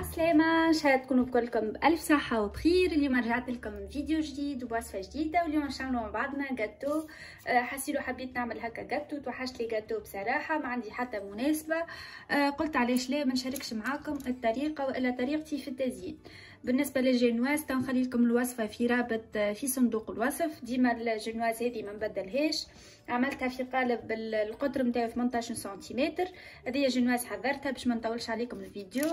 السلامة ان شاء تكونوا بكلكم بألف صحة وبخير اليوم رجعت لكم فيديو جديد ووصفة جديدة واليوم باش الله مع بعضنا جاتو آه، حسيلو حبيت نعمل هكا جاتو توحشت لي جاتو بصراحة ما عندي حتى مناسبة آه، قلت علاش لا ما نشاركش معاكم الطريقة وإلا طريقتي في التزيين بالنسبة للجينواز تنخلي لكم الوصفة في رابط آه، في صندوق الوصف ديما الجينواز هذه ما نبدلهاش عملتها في قالب القطر نتاعو 18 سنتيمتر هذه جنواز حضرتها باش ما نطولش عليكم الفيديو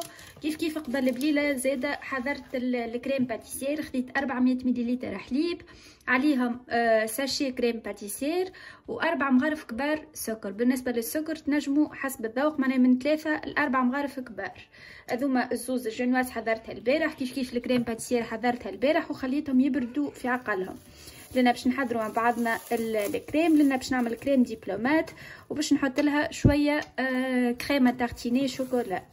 كيف كيف قبل بليله زاده حضرت الكريم باتيسير خديت 400 مليليتر حليب عليهم آه، ساشي كريم باتيسير واربع مغارف كبار سكر بالنسبه للسكر تنجموا حسب الذوق معناها من ثلاثه لاربع مغارف كبار هذوما الزوز الجنواز حضرتها البارح كيف كيف الكريم باتيسير حضرتها البارح وخليتهم يبردوا في عقلهم لنا باش نحضروا مع بعضنا الكريم لنا باش نعمل كريم ديبلومات وباش نحط لها شويه آه كريمه تارتيني شوكولا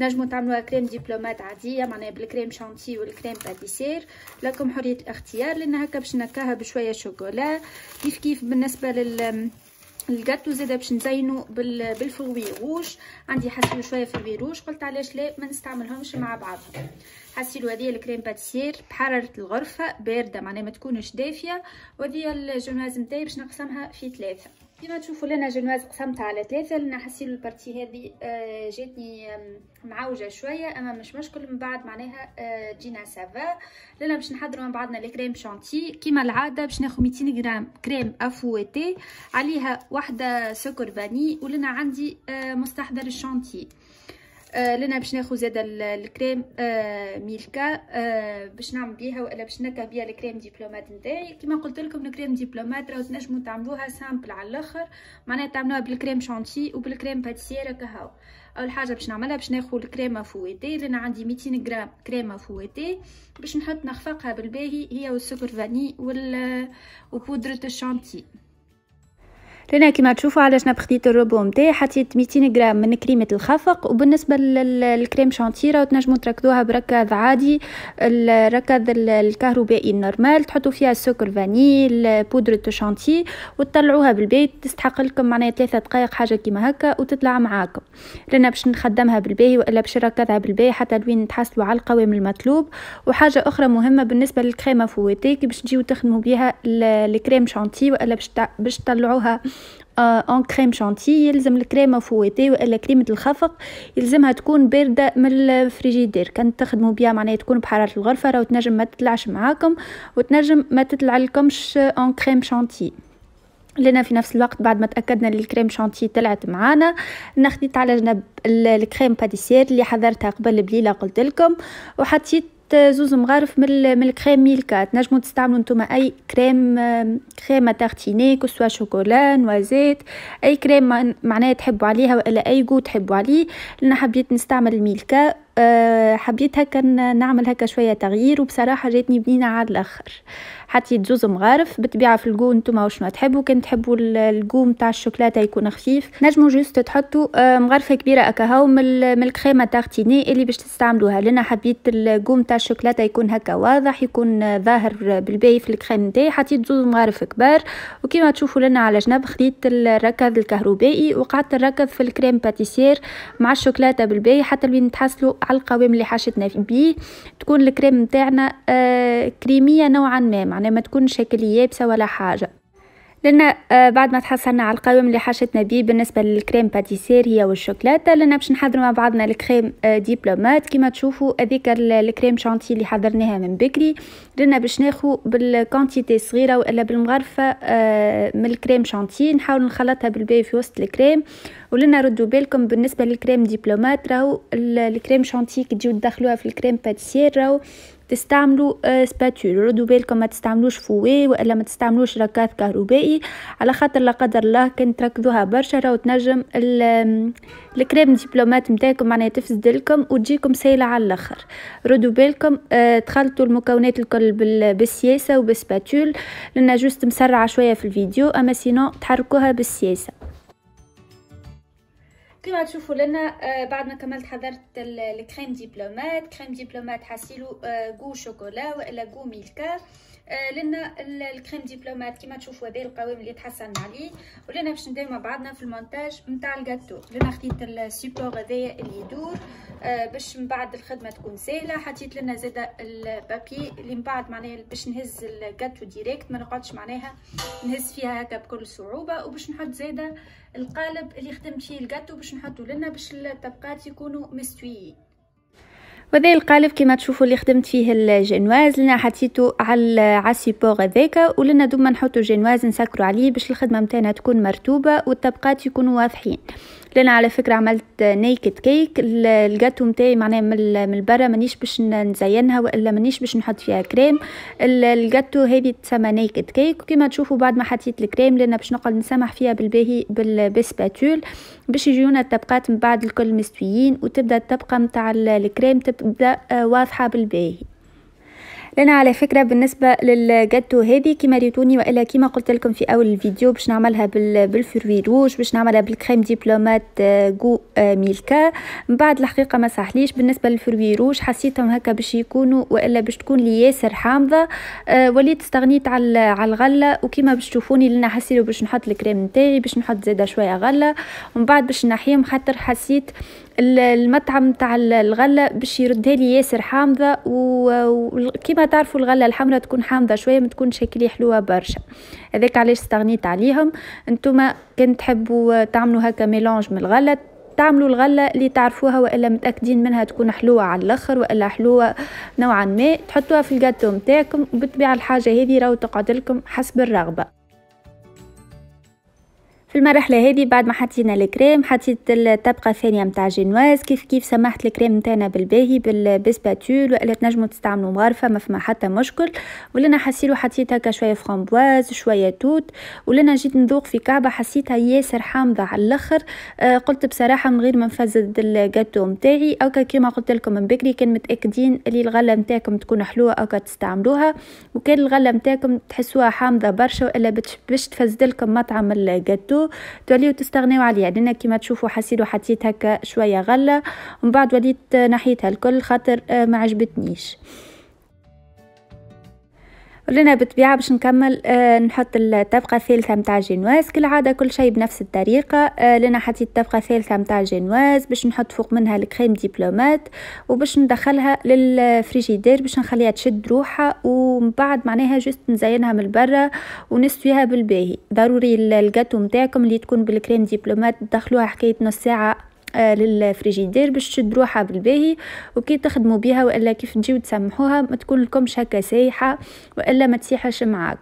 نجمو تعملوها كريم ديبلومات عاديه معناها بالكريم شانتي والكريم باتيسير لكم حريه الاختيار لان هكا باش نكهها بشويه شوكولا كيف كيف بالنسبه لل الجاتو زاده باش نزينو بالفروي روج عندي حسيلو شويه فروي قلت علاش لا ما نستعملهمش مع بعضهم حسيلو هذه الكريم باتيسير بحراره الغرفه بارده معناها ما تكونش دافيه وهذه الجوناز نتاعي باش نقسمها في ثلاثه كما تشوفوا لنا جنواز قسمتها على ثلاثه لان حسيت البارتي هذه آه، جاتني معوجه شويه اما مش مشكل من بعد معناها آه، جينا سافا لنا باش نحضروا من بعضنا الكريم شانتي كما العاده باش ناخذ 200 غرام كريم افويتي عليها واحده سكر فاني ولنا عندي آه، مستحضر الشانتي آه، لنا باش ناخذ زاد الكريم آه، ميلكا آه، باش نعمل بيها ولا باش نكه بيها الكريم ديبلومات نتاعي كيما قلت لكم الكريم ديبلومات راهو تنجموا تعملوها سامبل على الاخر معناها تعملوها بالكريم شانتي وبالكريم باتسيير كهو اول حاجه باش نعملها باش ناخذ الكريم فويتي لنا عندي 200 غرام كريمه فويتي باش نحط نخفقها بالباهي هي والسكر فاني وال وبودره الشانتي رنا كيما تشوفوا علاش انا بخديت الروبو نتاعي حطيت 200 غرام من كريمه الخفق وبالنسبه للكريم راه تنجموا تركدوها بركاز عادي الركاز الكهربائي النورمال تحطوا فيها السكر فاني بودرة شانتي وتطلعوها بالبيت تستحق لكم معناها ثلاثة دقائق حاجه كيما هكا وتطلع معاكم رنا باش نخدمها بالباهي والا باش نركضها بالباهي حتى لوين تحصلوا على القوام المطلوب وحاجه اخرى مهمه بالنسبه للكريمه فواتي باش تجيو تخدموا بها الكريم شانتي والا باش باش تطلعوها اون كريم شانتي يلزم الكريمه فويتي والا كريمه الخفق يلزمها تكون بارده من الفريجيدير كان تخدموا بها معناها تكون بحراره الغرفه راه تنجم ما تطلعش معاكم وتنجم ما تطلع لكمش اون كريم شانتي لنا في نفس الوقت بعد ما تاكدنا ان الكريم شانتي طلعت معانا ناخذت على جنب الكريم باتيسير اللي حضرتها قبل بليله قلت لكم وحطيت زوز مغارف من الكريم ميلكات نجمو تستعملوا نتوما اي كريم كريمه تارتيني كسوا شوكولا نوازيت اي كريم معناها تحبوا عليها والا اي جو تحبوا عليه انا حبيت نستعمل الميلكا آه، حبيت هكا نعمل هكا شويه تغيير وبصراحه جاتني بنينه على الاخر حطيت زوز مغارف بالطبيعه في الجو نتوما ما تحبوا كان تحبوا الجو نتاع الشوكولاته يكون خفيف نجموا جوست تحطوا آه، مغرفه كبيره اكاهو من الكريمه تارتيني اللي باش تستعملوها لنا حبيت الجو نتاع الشوكولاته يكون هكا واضح يكون ظاهر بالباهي في الكريم نتاعي حطيت زوز مغارف كبار وكما تشوفوا لنا على جنب خديت الركض الكهربائي وقعدت الركض في الكريم باتيسير مع الشوكولاته بالباهي حتى لين تحصلوا على القوام اللي حاشتنا بيه تكون الكريم نتاعنا آه، كريميه نوعا ما معناها ما تكونش هكا يابسه ولا حاجه لان آه، بعد ما تحصلنا على القوام اللي حاشتنا بيه بالنسبه للكريم باتيسير هي والشوكولاته لان باش نحضروا مع بعضنا الكريم آه، ديبلومات كما تشوفوا هذيك الكريم شانتي اللي حضرناها من بكري لان باش ناخو بالكونتيتي صغيره والا بالمغرفه آه، من الكريم شانتي نحاول نخلطها بالباي في وسط الكريم ولنا ردوا بالكم بالنسبه للكريم ديبلومات راهو الكريم شانتي كي تجيو تدخلوها في الكريم باتيسير راهو تستعملوا آه، سباتول ردوا بالكم ما تستعملوش فوي والا ما تستعملوش ركاز كهربائي على خاطر لا قدر الله كان تركضوها برشا راهو تنجم الكريم ديبلومات نتاعكم معناها تفسد لكم وتجيكم سايله على الاخر ردوا بالكم آه، تخلطوا المكونات الكل بالسياسه وبالسباتول لان جوست مسرعه شويه في الفيديو اما سينو تحركوها بالسياسه كيما تشوفوا لنا آه، بعد ما كملت حضرت الكريم ديبلومات كريم ديبلومات حاسيلو جو شوكولا والا جو ميلكا آه، لنا الكريم ديبلومات كما تشوفوا هذه القوام اللي تحصلنا عليه ولنا باش ندير مع بعضنا في المونتاج نتاع الكاتو لنا خديت السيبور هذايا اللي يدور آه، باش من بعد الخدمه تكون سهله حطيت لنا زيد البابي اللي من بعد معناها باش نهز الكاتو ديريكت ما نقعدش معناها نهز فيها هكا بكل صعوبه وباش نحط زيد القالب اللي خدمت فيه الكاتو باش نحطو لنا باش الطبقات يكونوا مستويين وهذا القالب كما تشوفوا اللي خدمت فيه الجنواز لنا حطيتو على عالسيبور هذاك ولنا دوما نحطو الجنواز نسكروا عليه باش الخدمه نتاعنا تكون مرتوبه والطبقات يكونوا واضحين لان على فكره عملت نيكد كيك الجاتو نتاعي معناها من من برا مانيش باش نزينها والا مانيش باش نحط فيها كريم الجاتو هذه تسمى نيكد كيك وكما تشوفوا بعد ما حطيت الكريم لان باش نقعد نسمح فيها بالباهي بالسباتول باش يجيونا الطبقات من بعد الكل مستويين وتبدا الطبقه نتاع الكريم تبدا آه، واضحه بالباهي لان على فكره بالنسبه للجاتو هذه كيما ريتوني والا كيما قلت لكم في اول الفيديو باش نعملها بالفروي روج باش نعملها بالكريم ديبلومات آه، جو آه، ميلكا من بعد الحقيقه ما صحليش بالنسبه للفروي روج حسيتهم هكا باش يكونوا والا باش تكون لي ياسر حامضه آه، وليت استغنيت على على الغله وكيما باش تشوفوني لنا حسيت باش نحط الكريم نتاعي باش نحط زاده شويه غله ومن بعد باش نحيهم خاطر حسيت المطعم تاع الغله باش يردها لي ياسر حامضه وكما تعرفوا الغله الحمراء تكون حامضه شويه ما تكونش شكلي حلوه برشا هذاك علاش استغنيت عليهم انتم كان تحبوا تعملوا هكا ميلانج من الغله تعملوا الغله اللي تعرفوها والا متاكدين منها تكون حلوه على الاخر والا حلوه نوعا ما تحطوها في الجاتو نتاعكم وبتبيع الحاجه هذه راهو تقعد لكم حسب الرغبه في المرحله هذه بعد ما حطينا الكريم حطيت الطبقه الثانيه متاع جينواز كيف كيف سمحت الكريم نتاعنا بالباهي بالبسباتول والا تنجموا تستعملوا مغرفه ما فما حتى مشكل ولنا حسيلو حطيت هكا شويه فرامبواز شويه توت ولنا جيت نذوق في كعبه حسيتها ياسر حامضه على الاخر آه قلت بصراحه من غير ما نفزد الجاتو متاعي اوكا كيما قلت لكم من بكري كان متاكدين اللي الغله متاعكم تكون حلوه اوكا تستعملوها وكان الغله متاعكم تحسوها حامضه برشا والا باش تفزدلكم مطعم الجاتو توليو توليو تستغنيو عليها لان يعني كيما تشوفوا حسيت وحطيت هكا شويه غله ومن بعد وليت نحيتها الكل خاطر آه، ما عجبتنيش ولينا بالطبيعة باش نكمل آه نحط الطبقة الثالثة متاع الجينواز كالعادة كل شيء بنفس الطريقة آه لنا حطيت الطبقة الثالثة متاع الجينواز باش نحط فوق منها الكريم ديبلومات وباش ندخلها للفريجيدير باش نخليها تشد روحها ومن بعد معناها جست نزينها من برا ونستويها بالباهي ضروري الجاتو متاعكم اللي تكون بالكريم ديبلومات تدخلوها حكاية نص ساعة آه، للفريجيدير باش تشد روحها بالباهي وكي تخدموا بها والا كيف تجيو تسمحوها ما تكون لكمش هكا سايحه والا ما تسيحش معاك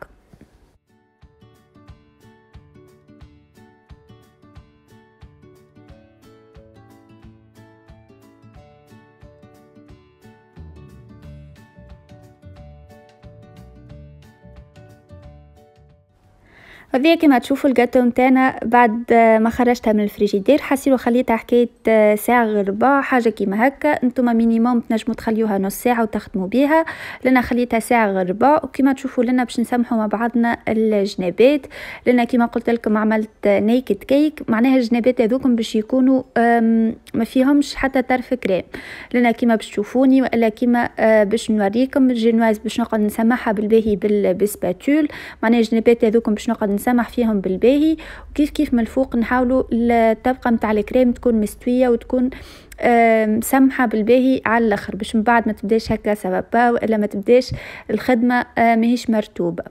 هذه كما تشوفوا الجاتو نتاعنا بعد ما خرجتها من الفريجيدير حسيت خليتها حكايه ساعه غربا حاجه كيما هكا انتم مينيموم تنجموا تخليوها نص ساعه وتخدموا بيها لنا خليتها ساعه غربا وكما تشوفوا لنا باش نسمحوا مع بعضنا الجنابات لنا كما قلت لكم عملت نيكت كيك معناها الجنابات هذوكم باش يكونوا ما فيهمش حتى طرف كريم لنا كما باش تشوفوني والا كما آه، باش نوريكم الجينواز باش نقعد نسمحها بالباهي بالسباتول معناها الجنابات هذوكم باش نقعد قد نسامح فيهم بالباهي وكيف كيف من الفوق نحاولوا الطبقه متاع الكريم تكون مستويه وتكون مسمحة بالباهي على الاخر باش من بعد ما تبداش هكا سبابا والا ما تبداش الخدمه آه، ماهيش مرتوبه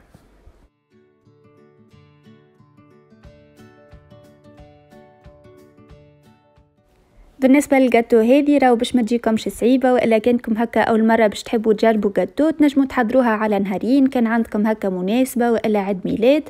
بالنسبه للجاتو هذه راهو باش ما تجيكمش صعيبه والا كانكم هكا اول مره باش تحبوا تجربوا جاتو تنجموا تحضروها على نهارين كان عندكم هكا مناسبه والا عيد ميلاد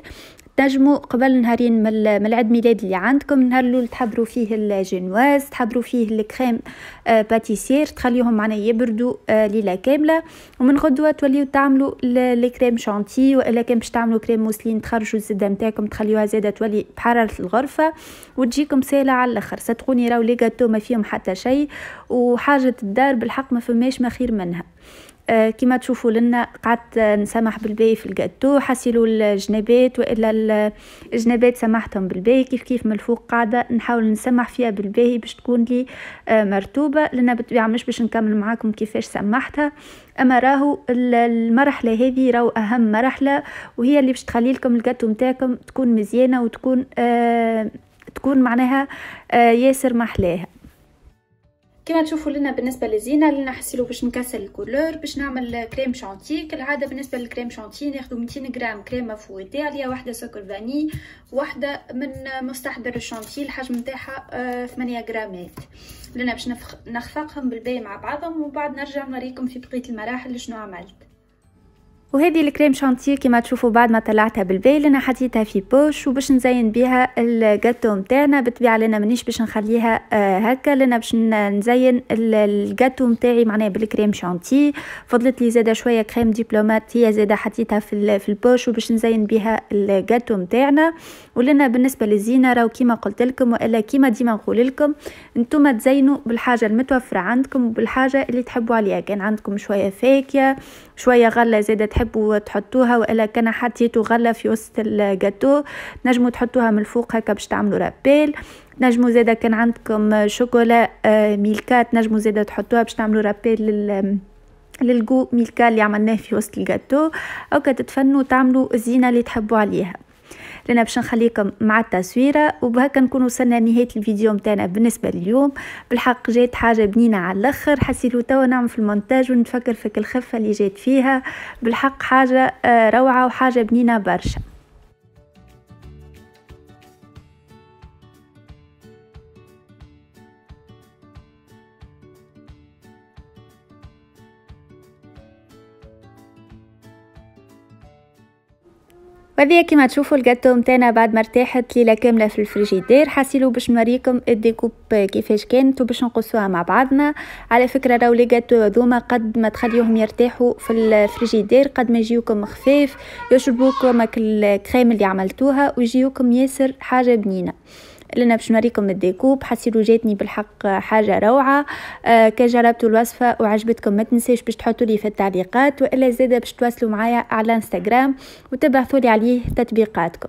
تنجموا قبل نهارين من العيد ميلاد اللي عندكم النهار الاول تحضروا فيه الجينواز تحضروا فيه الكريم آه، باتيسير تخليهم معنا يبردوا آه، ليله كامله ومن غدوه توليو تعملوا الكريم شانتي والا كان باش تعملوا كريم موسلين تخرجوا الزبده نتاعكم تخليوها زاده تولي بحراره الغرفه وتجيكم سهله على الاخر صدقوني راهو لي ما فيهم حتى شيء وحاجه الدار بالحق ما فماش ما خير منها آه، كما تشوفوا لنا قعدت نسامح بالبي في القدو حسلوا الجنابات والا الجنابات سمحتهم بالبي كيف كيف من الفوق قاعده نحاول نسمح فيها بالبي باش تكون لي آه، مرتوبه لان بالطبيعه مش باش نكمل معاكم كيفاش سمحتها اما راهو المرحله هذه راهو اهم مرحله وهي اللي باش تخلي لكم القدو نتاعكم تكون مزيانه وتكون آه، تكون معناها ياسر محلاها كما تشوفوا لنا بالنسبه للزينه لنا نحسلو باش نكسر الكولور باش نعمل كريم شانتي كالعاده بالنسبه للكريم شانتي ناخذ 200 غرام كريمه فويتي عليها واحده سكر فاني واحده من مستحضر الشانتي الحجم نتاعها 8 آه، غرامات لنا باش نخفقهم بالباي مع بعضهم وبعد نرجع نوريكم في بقيه المراحل شنو عملت وهذه الكريم شانتيه كما تشوفوا بعد ما طلعتها بالبيل انا حطيتها في بوش وباش نزين بها الجاتو نتاعنا بالطبيعه لنا مانيش باش نخليها آه، هكا لنا باش نزين الجاتو نتاعي معناها بالكريم شانتيه فضلت لي زاده شويه كريم ديبلومات هي زاده حطيتها في في البوش وباش نزين بها الجاتو نتاعنا ولنا بالنسبه للزينه راهو كيما قلت لكم والا كيما ديما نقول لكم انتم تزينوا بالحاجه المتوفره عندكم وبالحاجه اللي تحبوا عليها كان عندكم شويه فاكهه شوية غلة زادة تحبوا تحطوها وإلا كان حطيتوا غلة في وسط الجاتو نجموا تحطوها من الفوق هكا باش تعملوا رابيل نجموا زادة كان عندكم شوكولا آه، ميلكات نجموا زادة تحطوها باش تعملوا رابيل لل للجو ميلكا اللي عملناه في وسط الجاتو او تتفنوا تعملوا الزينه اللي تحبوا عليها لنا باش نخليكم مع التصويرة وبهكا نكون وصلنا لنهاية الفيديو متاعنا بالنسبة لليوم بالحق جات حاجة بنينة على الأخر حسيتو توا نعمل في المونتاج ونتفكر في الخفة اللي جات فيها بالحق حاجة آه، روعة وحاجة بنينة برشا وهذه كما تشوفوا الجاتو متاعنا بعد ما ارتاحت ليله كامله في الفريجيدير حاسيلو باش نوريكم الديكوب كيفاش كانت وباش نقصوها مع بعضنا على فكره راهو لي جاتو هذوما قد ما تخليهم يرتاحوا في الفريجيدير قد ما يجيوكم خفاف يشربوكم الكريم اللي عملتوها ويجيوكم ياسر حاجه بنينه انا باش نوريكم الديكوب حسيتو جاتني بالحق حاجة روعة آه، كي جربتوا الوصفة وعجبتكم ما تنساش باش تحطوا لي في التعليقات وإلا زيد باش تواصلوا معايا على انستغرام وتبعثوا لي عليه تطبيقاتكم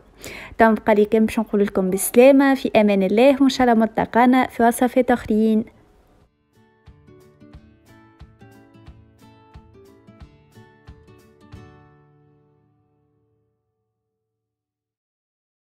بقى لي كم باش نقول لكم بالسلامة في أمان الله وإن شاء الله ملتقانا في وصفات أخرين